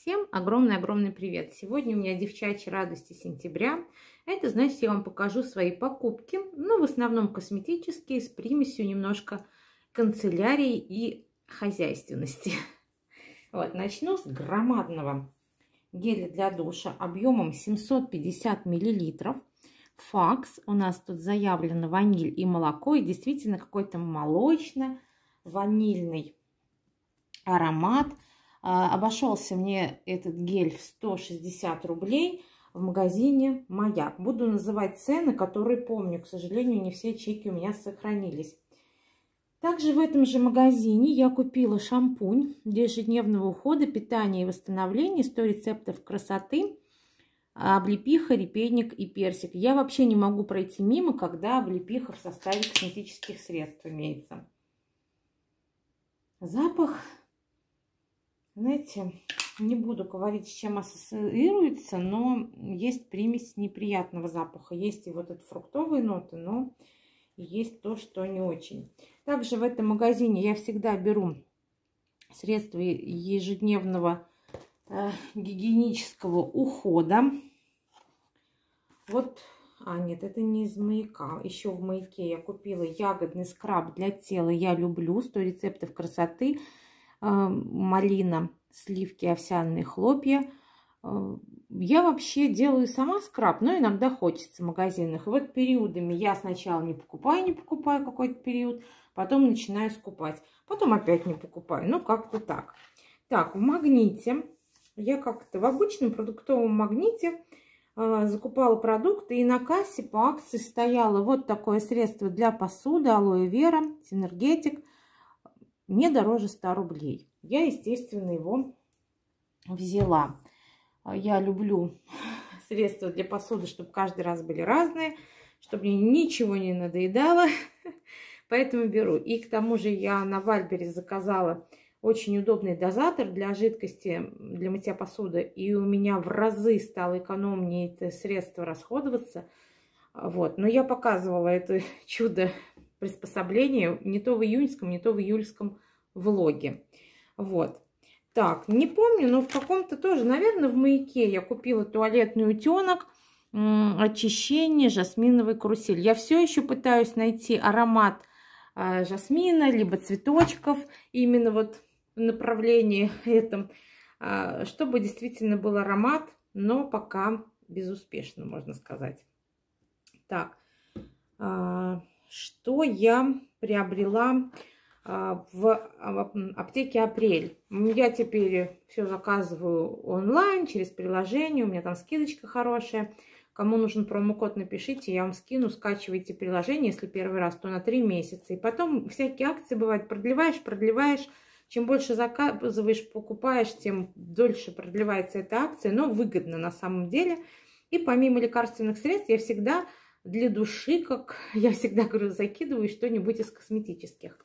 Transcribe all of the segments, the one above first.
Всем огромный-огромный привет! Сегодня у меня девчачьи радости сентября. А это значит, я вам покажу свои покупки, ну, в основном косметические, с примесью немножко канцелярии и хозяйственности. Вот, начну с громадного геля для душа объемом 750 миллилитров. Факс, у нас тут заявлено ваниль и молоко, и действительно какой-то молочно-ванильный аромат – а, обошелся мне этот гель в 160 рублей в магазине «Маяк». Буду называть цены, которые помню. К сожалению, не все чеки у меня сохранились. Также в этом же магазине я купила шампунь для ежедневного ухода, питания и восстановления. 100 рецептов красоты. А, облепиха, репейник и персик. Я вообще не могу пройти мимо, когда облепиха в составе косметических средств имеется. Запах знаете, не буду говорить, с чем ассоциируется, но есть примесь неприятного запаха. Есть и вот этот фруктовые ноты, но есть то, что не очень. Также в этом магазине я всегда беру средства ежедневного э, гигиенического ухода. Вот, а нет, это не из маяка. Еще в маяке я купила ягодный скраб для тела. Я люблю 100 рецептов красоты малина, сливки, овсяные хлопья. Я вообще делаю сама скраб, но иногда хочется в магазинах. И вот периодами я сначала не покупаю, не покупаю какой-то период, потом начинаю скупать. Потом опять не покупаю, ну как-то так. Так, в магните, я как-то в обычном продуктовом магните э, закупала продукты, и на кассе по акции стояло вот такое средство для посуды, алоэ вера, синергетик – не дороже 100 рублей. Я, естественно, его взяла. А, я люблю средства для посуды, чтобы каждый раз были разные, чтобы мне ничего не надоедало. Поэтому беру. И к тому же я на Вальбере заказала очень удобный дозатор для жидкости, для мытья посуды. И у меня в разы стало экономнее это средство расходоваться. Вот. Но я показывала это чудо приспособление не то в июньском, не то в июльском влоги. Вот. Так, не помню, но в каком-то тоже, наверное, в маяке я купила туалетный утенок, очищение, жасминовый карусель. Я все еще пытаюсь найти аромат а, жасмина, либо цветочков, именно вот в направлении этом, а, чтобы действительно был аромат, но пока безуспешно, можно сказать. Так, а, что я приобрела а, в а, аптеке «Апрель». Я теперь все заказываю онлайн, через приложение, у меня там скидочка хорошая. Кому нужен промокод, напишите, я вам скину, скачивайте приложение, если первый раз, то на 3 месяца. И потом всякие акции бывают, продлеваешь, продлеваешь. Чем больше заказываешь, покупаешь, тем дольше продлевается эта акция, но выгодно на самом деле. И помимо лекарственных средств я всегда для души, как я всегда говорю, закидываю что-нибудь из косметических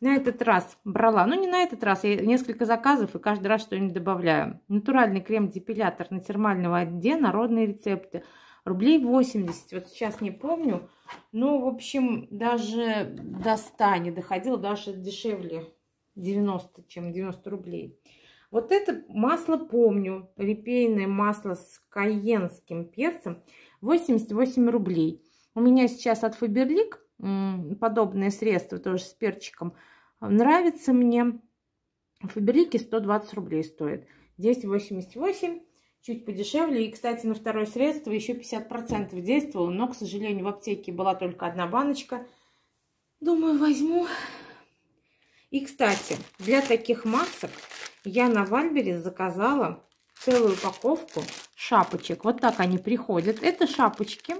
на этот раз брала, ну не на этот раз, я несколько заказов и каждый раз что-нибудь добавляю. Натуральный крем-депилятор на термального отде, народные рецепты. Рублей 80, вот сейчас не помню. Ну, в общем, даже до 100 не доходило, даже дешевле 90, чем 90 рублей. Вот это масло помню, репейное масло с каенским перцем, 88 рублей. У меня сейчас от Фаберлик подобные средства, тоже с перчиком, а, нравится мне. Фаберлики 120 рублей стоит. 10,88, чуть подешевле. И, кстати, на второе средство еще 50% действовало, но, к сожалению, в аптеке была только одна баночка. Думаю, возьму. И, кстати, для таких масок я на Вальберес заказала целую упаковку шапочек. Вот так они приходят. Это шапочки.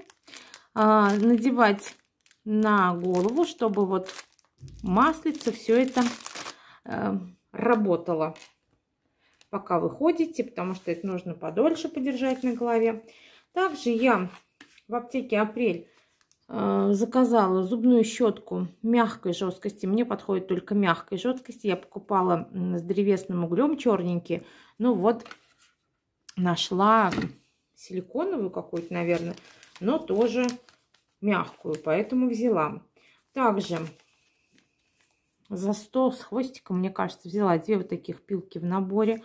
А, надевать на голову, чтобы вот маслица все это э, работало, пока вы ходите, потому что это нужно подольше подержать на голове. Также я в аптеке «Апрель» э, заказала зубную щетку мягкой жесткости. Мне подходит только мягкой жесткости. Я покупала с древесным углем черненький, Ну вот, нашла силиконовую какую-то, наверное, но тоже мягкую, поэтому взяла. Также за 100 с хвостиком, мне кажется, взяла две вот таких пилки в наборе.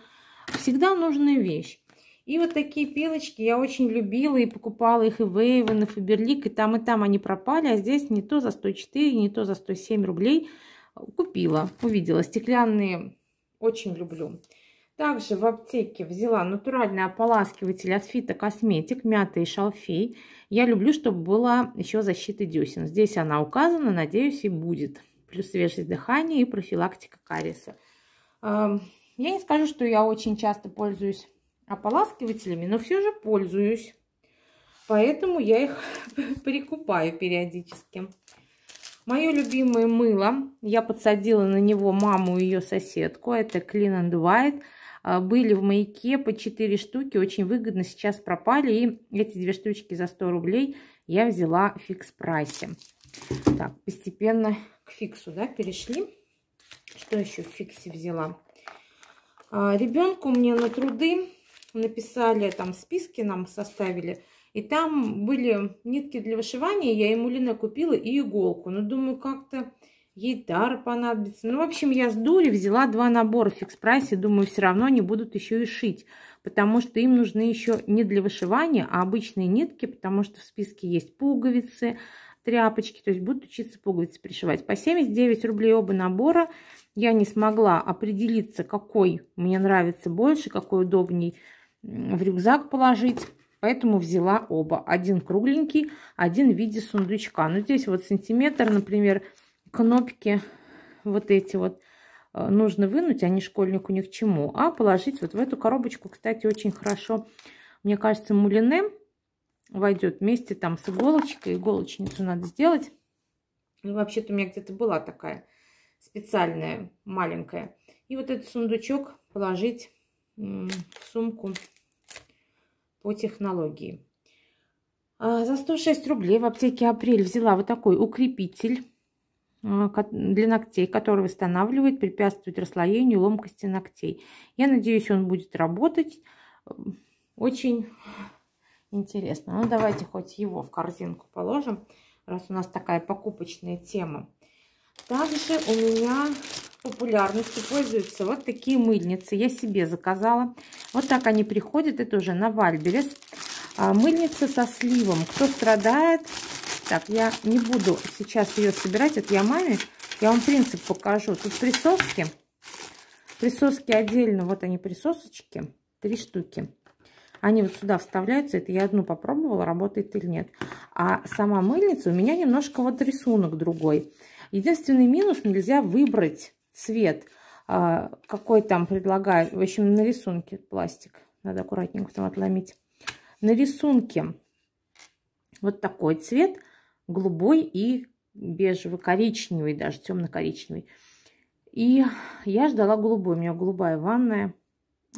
Всегда нужная вещь. И вот такие пилочки я очень любила и покупала их и в Вейвен, и Фаберлик, и там, и там они пропали, а здесь не то за 104, не то за 107 рублей купила, увидела. Стеклянные очень люблю. Также в аптеке взяла натуральный ополаскиватель от Фита Косметик, мята и шалфей. Я люблю, чтобы была еще защита десен. Здесь она указана, надеюсь, и будет. Плюс свежесть дыхания и профилактика кариеса. Эм, я не скажу, что я очень часто пользуюсь ополаскивателями, но все же пользуюсь. Поэтому я их прикупаю периодически. Мое любимое мыло. Я подсадила на него маму и ее соседку. Это Clean and White а, были в маяке по 4 штуки, очень выгодно, сейчас пропали, и эти две штучки за 100 рублей я взяла в фикс-прайсе. Так, постепенно к фиксу, да, перешли. Что еще в фиксе взяла? А, ребенку мне на труды написали, там списки нам составили, и там были нитки для вышивания, я ему Лина купила и иголку. Но ну, думаю, как-то Ей понадобится. Ну, в общем, я с дури взяла два набора в фикс-прайсе. Думаю, все равно они будут еще и шить. Потому что им нужны еще не для вышивания, а обычные нитки. Потому что в списке есть пуговицы, тряпочки. То есть будут учиться пуговицы пришивать. По 79 рублей оба набора. Я не смогла определиться, какой мне нравится больше, какой удобней в рюкзак положить. Поэтому взяла оба. Один кругленький, один в виде сундучка. Но ну, здесь вот сантиметр, например, кнопки вот эти вот э, нужно вынуть, они а школьнику ни к чему, а положить вот в эту коробочку, кстати, очень хорошо, мне кажется, мулине войдет вместе там с иголочкой, иголочницу надо сделать. И вообще-то у меня где-то была такая специальная, маленькая. И вот этот сундучок положить в сумку по технологии. А, за 106 рублей в аптеке «Апрель» взяла вот такой укрепитель Э, для ногтей, который восстанавливает, препятствует расслоению ломкости ногтей. Я надеюсь, он будет работать. Очень интересно. Ну, давайте хоть его в корзинку положим, раз у нас такая покупочная тема. Также у меня популярностью пользуются вот такие мыльницы. Я себе заказала. Вот так они приходят. Это уже на Вальберес. А, мыльница со сливом. Кто страдает так, я не буду сейчас ее собирать, это я маме. Я вам принцип покажу. Тут присоски. Присоски отдельно, вот они присосочки, три штуки. Они вот сюда вставляются, это я одну попробовала, работает или нет. А сама мыльница у меня немножко вот рисунок другой. Единственный минус, нельзя выбрать цвет, а, какой там предлагают. В общем, на рисунке пластик, надо аккуратненько там отломить. На рисунке вот такой цвет – голубой и бежево-коричневый, даже темно-коричневый. И я ждала голубой, у меня голубая ванная.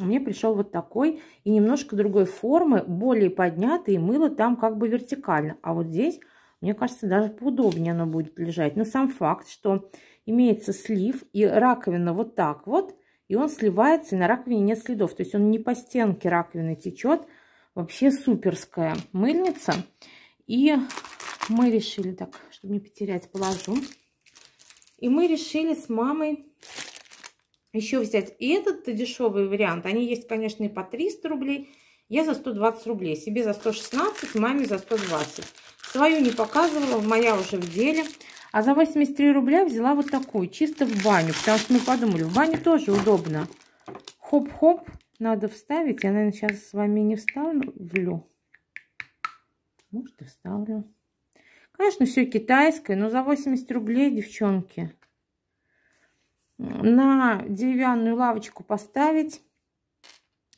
Мне пришел вот такой и немножко другой формы, более поднятый, мыло там как бы вертикально. А вот здесь, мне кажется, даже поудобнее оно будет лежать. Но сам факт, что имеется слив и раковина вот так вот, и он сливается, и на раковине нет следов. То есть он не по стенке раковины течет. Вообще суперская мыльница. И мы решили так, чтобы не потерять, положу. И мы решили с мамой еще взять и этот дешевый вариант. Они есть, конечно, и по 300 рублей. Я за 120 рублей. Себе за 116, маме за 120. Свою не показывала, моя уже в деле. А за 83 рубля взяла вот такую, чисто в баню. Потому что мы подумали, в бане тоже удобно. Хоп-хоп, надо вставить. Я, наверное, сейчас с вами не вставлю. Может, и вставлю. Конечно, все китайское, но за 80 рублей, девчонки, на деревянную лавочку поставить,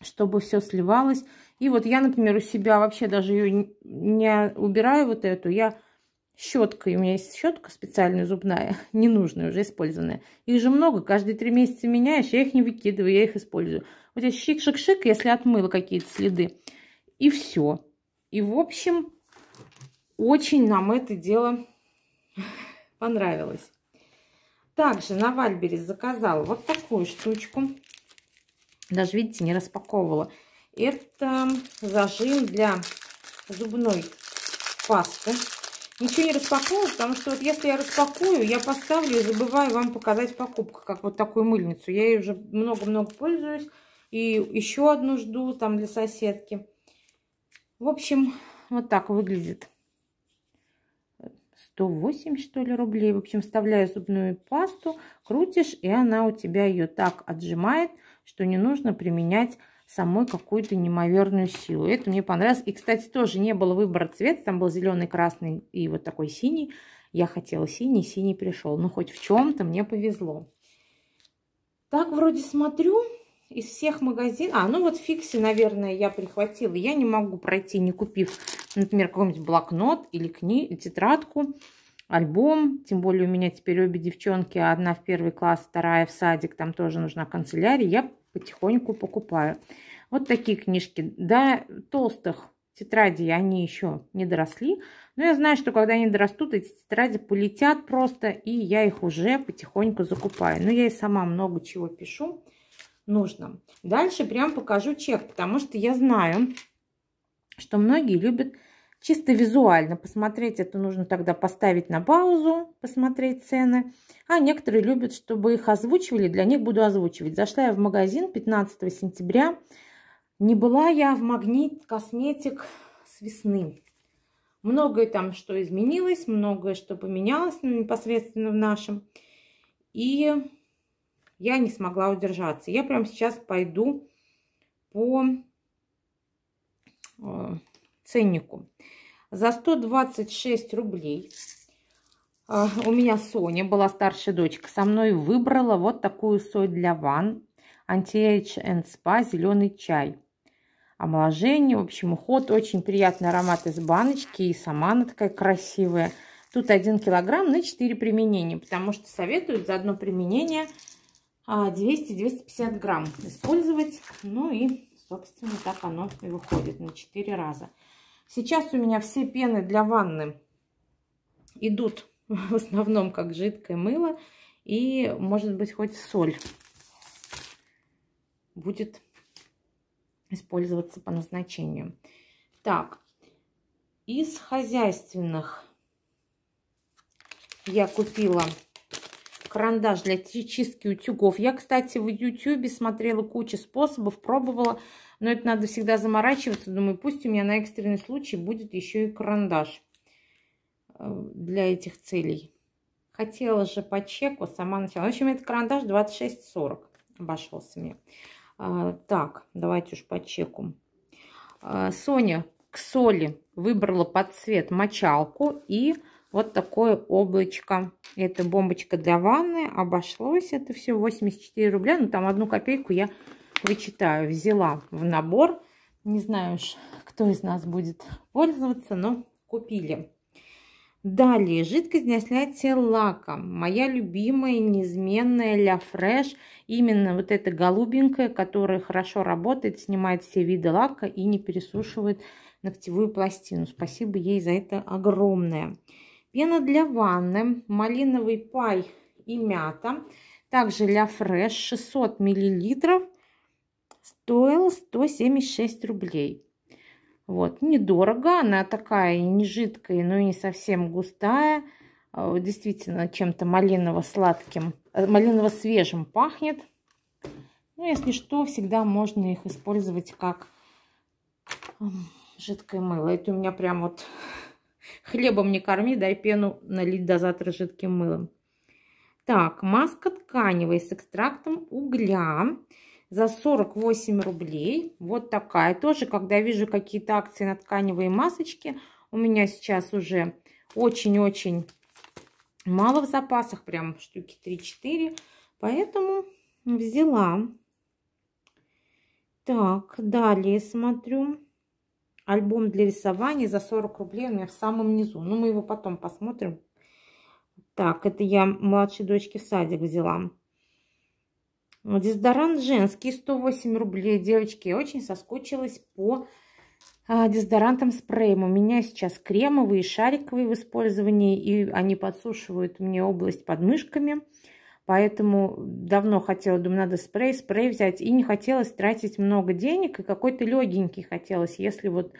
чтобы все сливалось. И вот я, например, у себя вообще даже ее не убираю вот эту. Я щеткой, у меня есть щетка специальная зубная, ненужная, уже использованная. Их же много, каждые три месяца меняешь, я их не выкидываю, я их использую. Вот я щик-шик-шик, если отмыла какие-то следы. И все. И, в общем, очень нам это дело понравилось. Также на Вальбере заказала вот такую штучку. Даже, видите, не распаковывала. Это зажим для зубной пасты. Ничего не распаковывала, потому что вот если я распакую, я поставлю и забываю вам показать покупку, как вот такую мыльницу. Я ее уже много-много пользуюсь. И еще одну жду там для соседки. В общем, вот так выглядит. 108, что ли, рублей. В общем, вставляя зубную пасту, крутишь, и она у тебя ее так отжимает, что не нужно применять самой какую-то неимоверную силу. Это мне понравилось. И, кстати, тоже не было выбора цвета. Там был зеленый, красный и вот такой синий. Я хотела синий, синий пришел. Ну, хоть в чем-то мне повезло. Так вроде смотрю, из всех магазинов... А, ну вот фикси, наверное, я прихватила. Я не могу пройти, не купив например, какой-нибудь блокнот или книгу, тетрадку, альбом. Тем более у меня теперь обе девчонки, одна в первый класс, вторая в садик, там тоже нужна канцелярия. Я потихоньку покупаю. Вот такие книжки. До толстых тетрадей они еще не доросли. Но я знаю, что когда они дорастут, эти тетради полетят просто, и я их уже потихоньку закупаю. Но я и сама много чего пишу нужно. Дальше прям покажу чек, потому что я знаю, что многие любят Чисто визуально посмотреть это нужно тогда поставить на паузу, посмотреть цены. А некоторые любят, чтобы их озвучивали, для них буду озвучивать. Зашла я в магазин 15 сентября. Не была я в магнит косметик с весны. Многое там что изменилось, многое что поменялось ну, непосредственно в нашем. И я не смогла удержаться. Я прямо сейчас пойду по э, ценнику. За 126 рублей а, у меня Соня, была старшая дочка, со мной выбрала вот такую соль для ван Anti-Age and Spa зеленый чай. Омоложение, в общем, уход. Очень приятный аромат из баночки. И сама она такая красивая. Тут 1 килограмм на 4 применения, потому что советуют за одно применение 200-250 а, грамм использовать. Ну и, собственно, так оно и выходит на 4 раза. Сейчас у меня все пены для ванны идут в основном как жидкое мыло и, может быть, хоть соль будет использоваться по назначению. Так, из хозяйственных я купила карандаш для чистки утюгов. Я, кстати, в YouTube смотрела кучу способов, пробовала, но это надо всегда заморачиваться. Думаю, пусть у меня на экстренный случай будет еще и карандаш э, для этих целей. Хотела же по чеку, сама начала. В общем, этот карандаш 26,40 обошелся мне. А, так, давайте уж по чеку. А, Соня к соли выбрала под цвет мочалку и вот такое облачко. Это бомбочка для ванны. Обошлось это все 84 рубля. Ну, там одну копейку я вычитаю. Взяла в набор. Не знаю уж, кто из нас будет пользоваться, но купили. Далее, жидкость для снятия лака. Моя любимая, неизменная Ля Фреш. Именно вот эта голубенькая, которая хорошо работает, снимает все виды лака и не пересушивает ногтевую пластину. Спасибо ей за это огромное. Пена для ванны, малиновый пай и мята. Также для фреш 600 миллилитров стоил 176 рублей. Вот, недорого, она такая не жидкая, но и не совсем густая. Э, действительно, чем-то малиново-сладким, э, малиново-свежим пахнет. Ну, если что, всегда можно их использовать как эм, жидкое мыло. Это у меня прям вот Хлебом не корми, дай пену налить до завтра жидким мылом. Так, маска тканевая с экстрактом угля за 48 рублей. Вот такая тоже, когда вижу какие-то акции на тканевые масочки, у меня сейчас уже очень-очень мало в запасах, прям штуки 3-4, поэтому взяла. Так, далее смотрю альбом для рисования за 40 рублей у меня в самом низу. Ну, мы его потом посмотрим. Так, это я младшей дочке в садик взяла. Дезодорант женский, 108 рублей. Девочки, я очень соскучилась по а, дезодорантам спреем. У меня сейчас кремовые, шариковые в использовании, и они подсушивают мне область под мышками. Поэтому давно хотела, думаю, надо спрей, спрей взять. И не хотелось тратить много денег, и какой-то легенький хотелось, если вот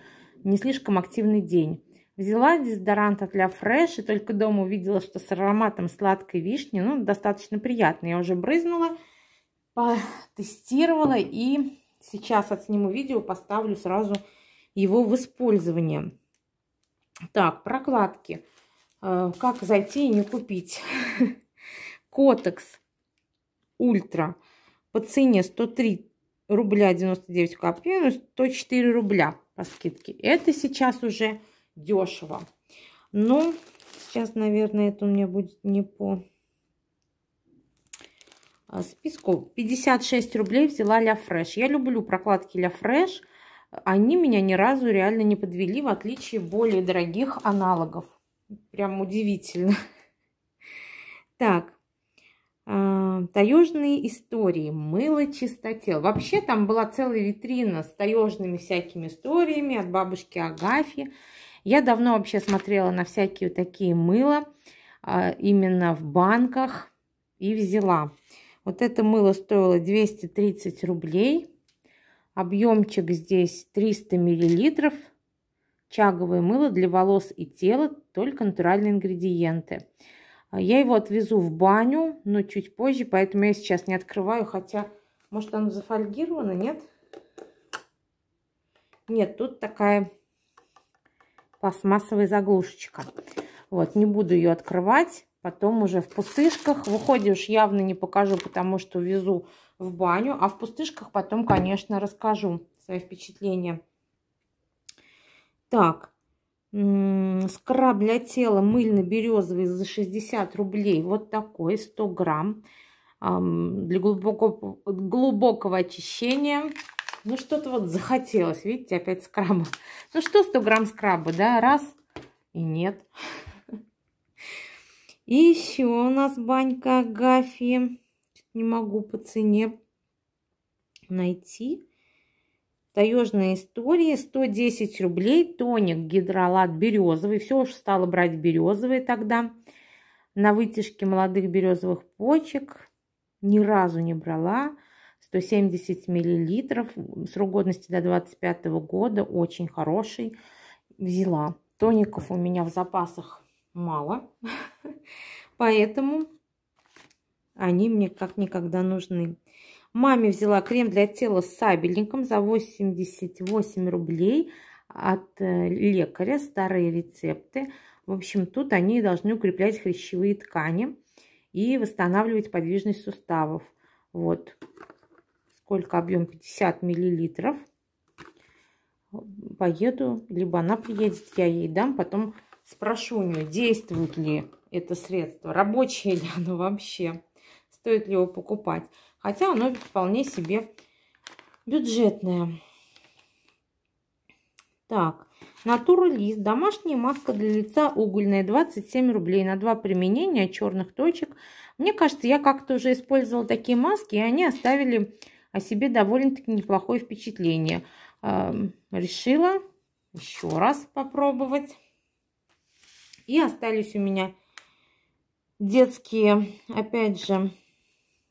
не слишком активный день. Взяла дезодорант от La Fresh и только дома увидела, что с ароматом сладкой вишни, ну, достаточно приятно. Я уже брызнула, потестировала и сейчас отсниму видео, поставлю сразу его в использование. Так, прокладки. Э, как зайти и не купить? Котекс Ультра по цене 103 рубля 99 копеек, 104 рубля по скидке. Это сейчас уже дешево. Но ну, сейчас, наверное, это у меня будет не по а, списку. 56 рублей взяла Ля Фреш. Я люблю прокладки Ля Фреш. Они меня ни разу реально не подвели, в отличие более дорогих аналогов. Прям удивительно. Таежные истории, мыло чистотел. Вообще там была целая витрина с таежными всякими историями от бабушки Агафьи. Я давно вообще смотрела на всякие такие мыла, а, именно в банках, и взяла. Вот это мыло стоило 230 рублей. Объемчик здесь 300 миллилитров. Чаговое мыло для волос и тела, только натуральные ингредиенты. А я его отвезу в баню, но чуть позже, поэтому я сейчас не открываю, хотя, может, оно зафольгировано, нет? Нет, тут такая пластмассовая заглушечка. Вот, не буду ее открывать, потом уже в пустышках. Выходишь, явно не покажу, потому что везу в баню, а в пустышках потом, конечно, расскажу свои впечатления. Так, Скраб для тела мыльно-березовый за 60 рублей. Вот такой, 100 грамм. Для глубокого, глубокого очищения. Ну, что-то вот захотелось. Видите, опять скраба. Ну, что 100 грамм скраба, да? Раз и нет. И еще у нас банька Агафьи. Не могу по цене найти. Таежные истории 110 рублей, тоник, гидролат березовый. Все уж стало брать березовые тогда. На вытяжке молодых березовых почек ни разу не брала. 170 миллилитров, срок годности до 25 года, очень хороший, взяла. Тоников у меня в запасах мало, поэтому они мне как никогда нужны. Маме взяла крем для тела с сабельником за 88 рублей от э, лекаря. Старые рецепты. В общем, тут они должны укреплять хрящевые ткани и восстанавливать подвижность суставов. Вот. Сколько объем? 50 миллилитров. Поеду, либо она приедет, я ей дам. Потом спрошу у нее, действует ли это средство, рабочее ли оно вообще, стоит ли его покупать. Хотя оно вполне себе бюджетное. Так, натуралист, домашняя маска для лица угольная, 27 рублей на два применения черных точек. Мне кажется, я как-то уже использовала такие маски, и они оставили о себе довольно-таки неплохое впечатление. Решила еще раз попробовать. И остались у меня детские, опять же,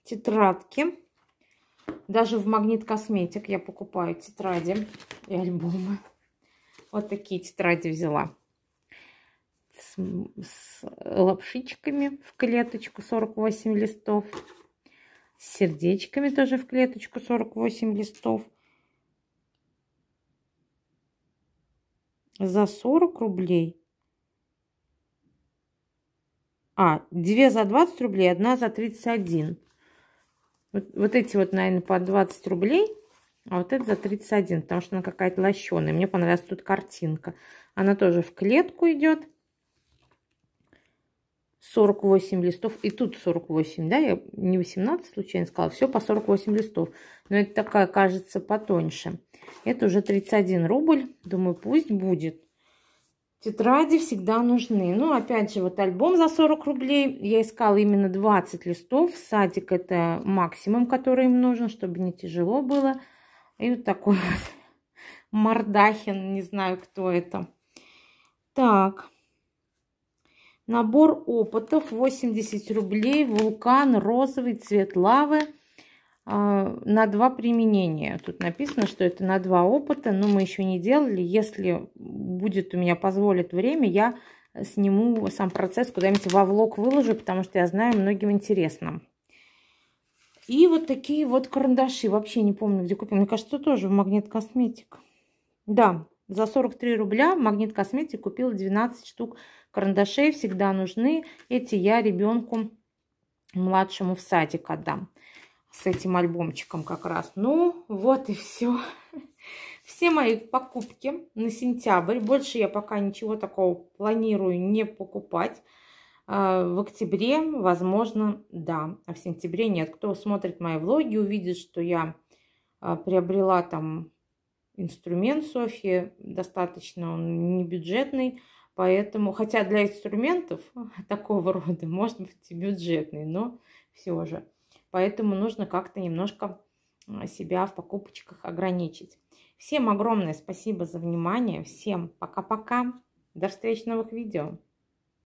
тетрадки. Даже в Магнит Косметик я покупаю тетради и альбомы. Вот такие тетради взяла. С, с лапшичками в клеточку 48 листов. С сердечками тоже в клеточку 48 листов. За 40 рублей. А, 2 за 20 рублей, 1 за 31. Вот, вот эти вот, наверное, по 20 рублей, а вот это за 31, потому что она какая-то лощеная. Мне понравилась тут картинка. Она тоже в клетку идет. 48 листов. И тут 48, да? Я не 18 случайно сказала. Все по 48 листов. Но это такая, кажется, потоньше. Это уже 31 рубль. Думаю, пусть будет. Тетради всегда нужны. Ну, опять же, вот альбом за 40 рублей. Я искала именно 20 листов. Садик это максимум, который им нужен, чтобы не тяжело было. И вот такой вот Мордахин, не знаю, кто это. Так. Набор опытов 80 рублей. Вулкан, розовый цвет лавы. А, на два применения. Тут написано, что это на два опыта, но мы еще не делали. Если будет у меня позволит время, я сниму сам процесс, куда-нибудь во влог выложу, потому что я знаю, многим интересно. И вот такие вот карандаши. Вообще не помню, где купил. Мне кажется, тоже в Магнит Косметик. Да, за 43 рубля в Магнит Косметик купила 12 штук карандашей. Всегда нужны. Эти я ребенку младшему в садик отдам с этим альбомчиком как раз. Ну, вот и все. Все мои покупки на сентябрь. Больше я пока ничего такого планирую не покупать. А, в октябре, возможно, да, а в сентябре нет. Кто смотрит мои влоги, увидит, что я а, приобрела там инструмент Софьи. Достаточно он не бюджетный. Поэтому, хотя для инструментов такого рода, может быть, и бюджетный, но все же. Поэтому нужно как-то немножко себя в покупочках ограничить. Всем огромное спасибо за внимание. Всем пока-пока. До встречи в новых видео.